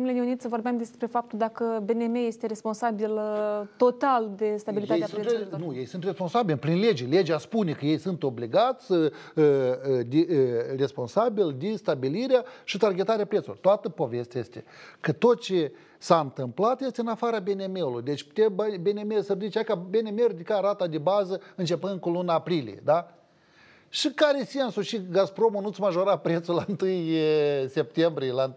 Domnule Ionit, să vorbeam despre faptul dacă BNM este responsabil uh, total de stabilitatea ei prețurilor. Sunt, nu, ei sunt responsabili prin lege. Legea spune că ei sunt obligați uh, de, uh, uh responsabili de stabilirea și targetarea prețurilor. Toată povestea este că tot ce s-a întâmplat este în afara BNM-ului. Deci BNM să ridice, că BNM ridica rata de bază începând cu luna aprilie, da? Și care e sensul? Și Gazpromul nu-ți majora prețul la 1 septembrie, la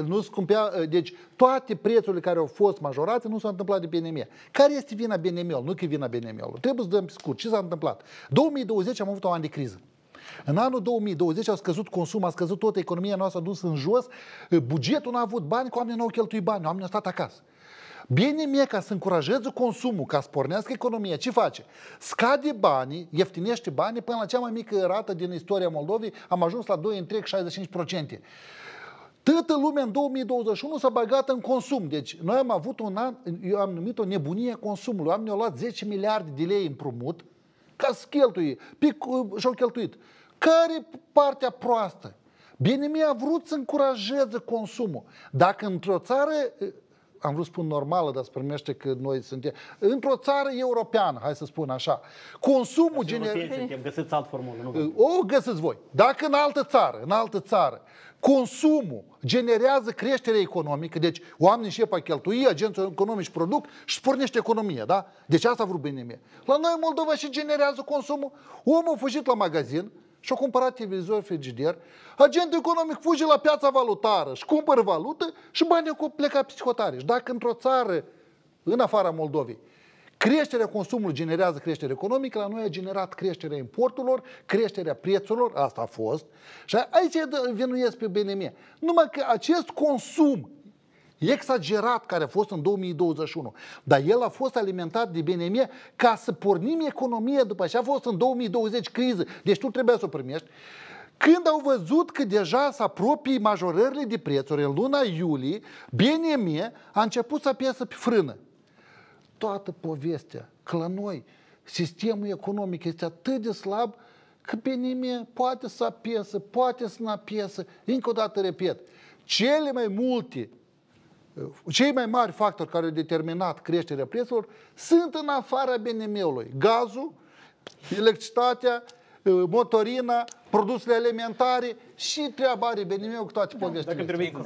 1 nu scumpea, deci toate prețurile care au fost majorate nu s-au întâmplat de BNM. Care este vina BNM? Nu că vina BNM. Trebuie să dăm scurt. Ce s-a întâmplat? 2020 am avut o an de criză. În anul 2020 a scăzut consum, a scăzut toată economia noastră, a dus în jos, bugetul n-a avut bani, oamenii nu au cheltuit bani, oamenii au stat acasă. Bine mie ca să încurajeze consumul, ca să pornească economia, ce face? Scade banii, ieftinește banii până la cea mai mică rată din istoria Moldovei, am ajuns la 65%. Tătă lumea în 2021 s-a băgat în consum. Deci noi am avut un an, eu am numit o nebunie consumului. Am ne luat 10 miliarde de lei împrumut ca să cheltuie. Pic, uh, și-au cheltuit. Care partea proastă? Bine mi-a vrut să încurajeze consumul. Dacă într-o țară uh, am vrut să spun normală, dar se primește că noi suntem... Într-o țară europeană, hai să spun așa, consumul general... Găsiți alt formulă, nu? Uh, o găsiți voi. Dacă în altă țară, în altă țară, consumul generează creștere economică, deci oamenii începe a cheltui, agenții economici produc și pornește economia, da? Deci asta vorbim mie. La noi în Moldova și generează consumul. Omul a fugit la magazin, și-a cumpărat televizor frigider, agentul economic fuge la piața valutară și cumpără valută și banii cu pleca psihotare. Și dacă într-o țară, în afara Moldovei, creșterea consumului generează creștere economică, la noi a generat creșterea importurilor, creșterea prețurilor, asta a fost. Și aici vinuiesc pe BNM. Numai că acest consum exagerat care a fost în 2021. Dar el a fost alimentat de BNM ca să pornim economia după ce a fost în 2020 criză. Deci tu trebuia să o primești. Când au văzut că deja se apropii majorările de prețuri în luna iulie, BNM a început să piesă pe frână. Toată povestea că la noi sistemul economic este atât de slab că BNM poate să apiesă, poate să nu apiesă. Încă o dată repet, cele mai multe Uh, cei mai mari factori care au determinat creșterea prețurilor sunt în afara BNM-ului. Gazul, electricitatea, uh, motorina, produsele alimentare și treaba are BNM-ul cu toate da, povestirile.